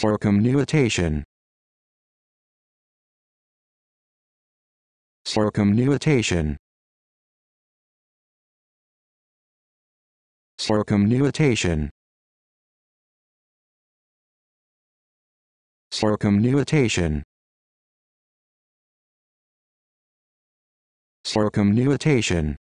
Circumnutation Circumnutation Circumnutation Circumnutation Circumnutation